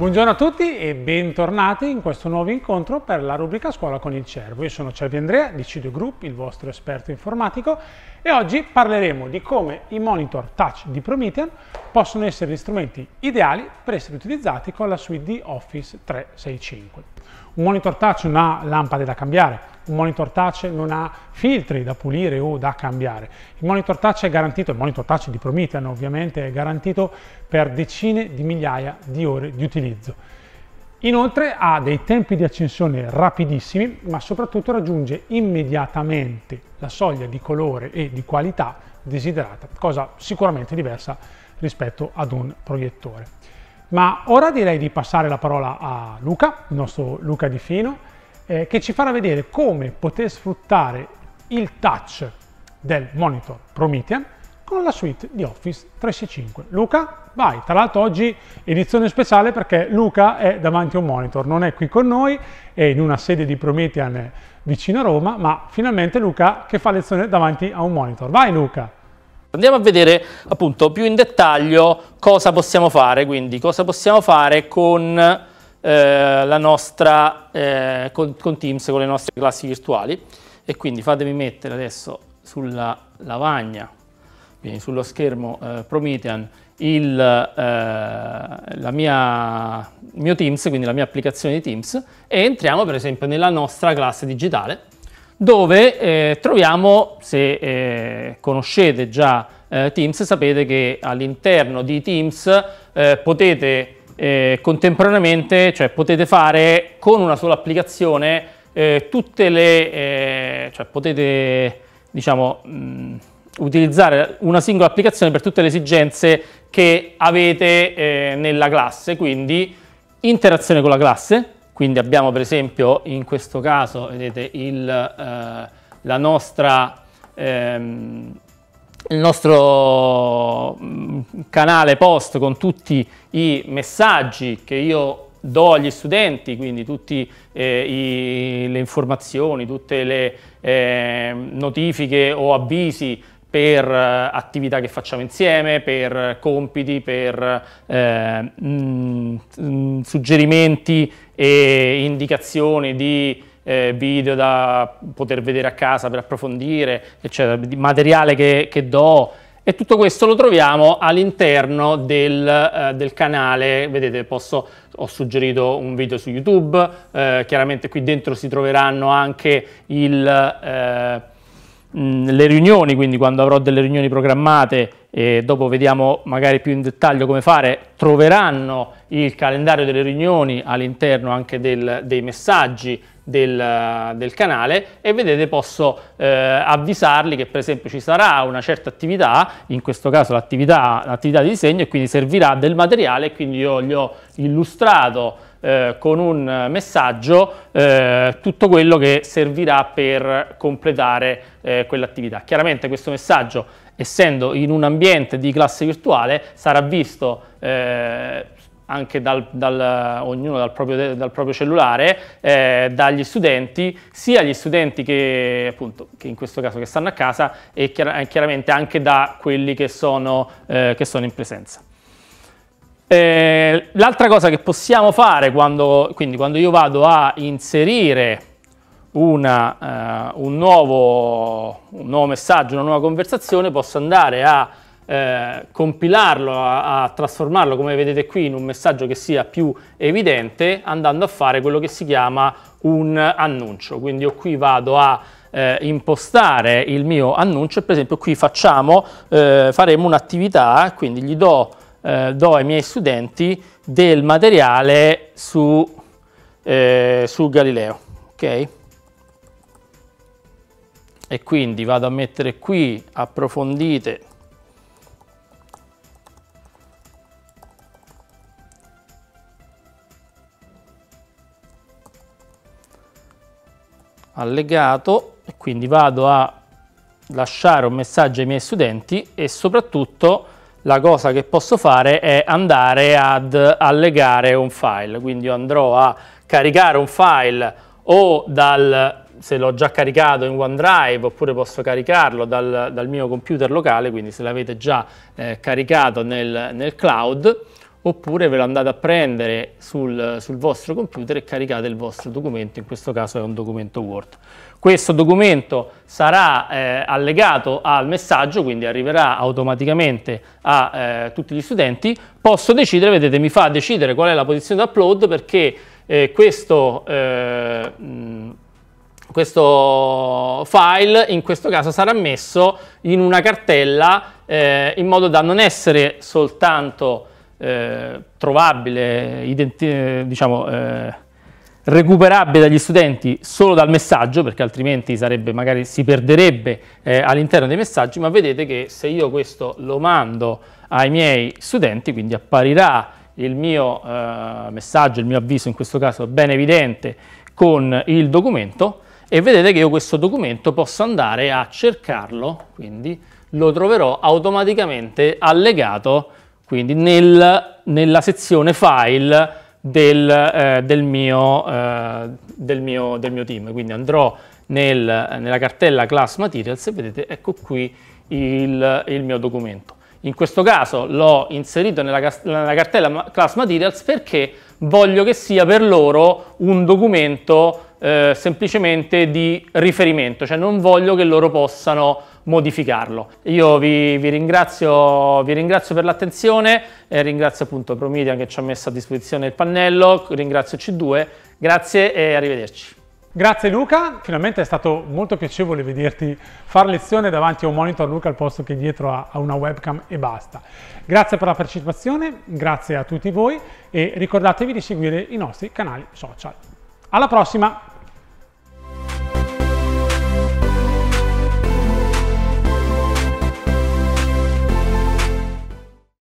Buongiorno a tutti e bentornati in questo nuovo incontro per la rubrica Scuola con il Cervo. Io sono Cervi Andrea di Cidio Group, il vostro esperto informatico e oggi parleremo di come i monitor touch di Promethean possono essere gli strumenti ideali per essere utilizzati con la suite di Office 365. Un monitor touch non ha lampade da cambiare, un monitor touch non ha filtri da pulire o da cambiare. Il monitor touch è garantito, il monitor touch di Promethean ovviamente è garantito per decine di migliaia di ore di utilizzo Inoltre ha dei tempi di accensione rapidissimi, ma soprattutto raggiunge immediatamente la soglia di colore e di qualità desiderata, cosa sicuramente diversa rispetto ad un proiettore. Ma ora direi di passare la parola a Luca, il nostro Luca Di Fino, eh, che ci farà vedere come poter sfruttare il touch del monitor Promethean con la suite di Office 365. Luca, vai! Tra l'altro oggi edizione speciale perché Luca è davanti a un monitor, non è qui con noi, è in una sede di Promethean vicino a Roma, ma finalmente Luca che fa lezione davanti a un monitor. Vai Luca! Andiamo a vedere appunto più in dettaglio cosa possiamo fare, quindi cosa possiamo fare con eh, la nostra, eh, con, con, Teams, con le nostre classi virtuali. E quindi fatemi mettere adesso sulla lavagna quindi sullo schermo eh, Promethean il, eh, mia, mio Teams, quindi la mia applicazione di Teams, e entriamo per esempio nella nostra classe digitale, dove eh, troviamo, se eh, conoscete già eh, Teams, sapete che all'interno di Teams eh, potete contemporaneamente, cioè potete fare con una sola applicazione tutte le, cioè potete, diciamo... Mh, utilizzare una singola applicazione per tutte le esigenze che avete eh, nella classe, quindi interazione con la classe, quindi abbiamo per esempio in questo caso, vedete, il, eh, la nostra, ehm, il nostro mm, canale post con tutti i messaggi che io do agli studenti, quindi tutte eh, le informazioni, tutte le eh, notifiche o avvisi per eh, attività che facciamo insieme, per compiti, per eh, mh, mm, mm, suggerimenti e indicazioni di eh, video da poter vedere a casa per approfondire, eccetera, di materiale che, che do. E tutto questo lo troviamo all'interno del, eh, del, canale, vedete posso, ho suggerito un video su YouTube, eh, chiaramente qui dentro si troveranno anche il eh, Mm, le riunioni, quindi quando avrò delle riunioni programmate e dopo vediamo magari più in dettaglio come fare, troveranno il calendario delle riunioni all'interno anche del, dei messaggi del, del, canale e vedete posso eh, avvisarli che per esempio ci sarà una certa attività, in questo caso l'attività di disegno e quindi servirà del materiale e quindi io gli ho illustrato eh, con un messaggio eh, tutto quello che servirà per completare eh, quell'attività. Chiaramente questo messaggio, essendo in un ambiente di classe virtuale, sarà visto eh, anche dal, dal, ognuno dal proprio, dal proprio cellulare, eh, dagli studenti, sia gli studenti che appunto, che in questo caso che stanno a casa e chiar chiaramente anche da quelli che sono, eh, che sono in presenza. Eh, l'altra cosa che possiamo fare quando, quindi quando io vado a inserire una, eh, un, nuovo, un, nuovo, messaggio, una nuova conversazione, posso andare a eh, compilarlo, a, a, trasformarlo, come vedete qui, in un messaggio che sia più evidente, andando a fare quello che si chiama un annuncio. Quindi io qui vado a eh, impostare il mio annuncio e per esempio qui facciamo, eh, faremo un'attività, quindi gli do eh, do ai miei studenti del materiale su, eh, su Galileo, ok? E quindi vado a mettere qui approfondite allegato e quindi vado a lasciare un messaggio ai miei studenti e soprattutto la cosa che posso fare è andare ad allegare un file, quindi andrò a caricare un file o dal, se l'ho già caricato in OneDrive oppure posso caricarlo dal, dal mio computer locale, quindi se l'avete già eh, caricato nel, nel cloud oppure ve lo andate a prendere sul, sul, vostro computer e caricate il vostro documento, in questo caso è un documento Word. Questo documento sarà eh, allegato al messaggio, quindi arriverà automaticamente a eh, tutti gli studenti. Posso decidere, vedete, mi fa decidere qual è la posizione di upload perché eh, questo... Eh, mh, questo file in questo caso sarà messo in una cartella eh, in modo da non essere soltanto eh, trovabile, diciamo, eh, recuperabile dagli studenti solo dal messaggio, perché altrimenti sarebbe, magari si perderebbe eh, all'interno dei messaggi, ma vedete che se io questo lo mando ai miei studenti, quindi apparirà il mio eh, messaggio, il mio avviso in questo caso ben evidente con il documento e vedete che io questo documento posso andare a cercarlo, quindi lo troverò automaticamente allegato quindi nel, nella sezione file del, eh, del, mio, eh, del, mio, del, mio, team. Quindi andrò nel, nella cartella class materials e vedete ecco qui il, il mio documento. In questo caso l'ho inserito nella, nella, cartella class materials perché voglio che sia per loro un documento eh, semplicemente di riferimento, cioè non voglio che loro possano modificarlo. Io vi, vi, ringrazio, vi ringrazio, per l'attenzione, eh, ringrazio appunto Promedia che ci ha messo a disposizione il pannello, ringrazio C2, grazie e arrivederci. Grazie Luca, finalmente è stato molto piacevole vederti far lezione davanti a un monitor Luca al posto che dietro a, una webcam e basta. Grazie per la partecipazione, grazie a tutti voi e ricordatevi di seguire i nostri canali social. Alla prossima!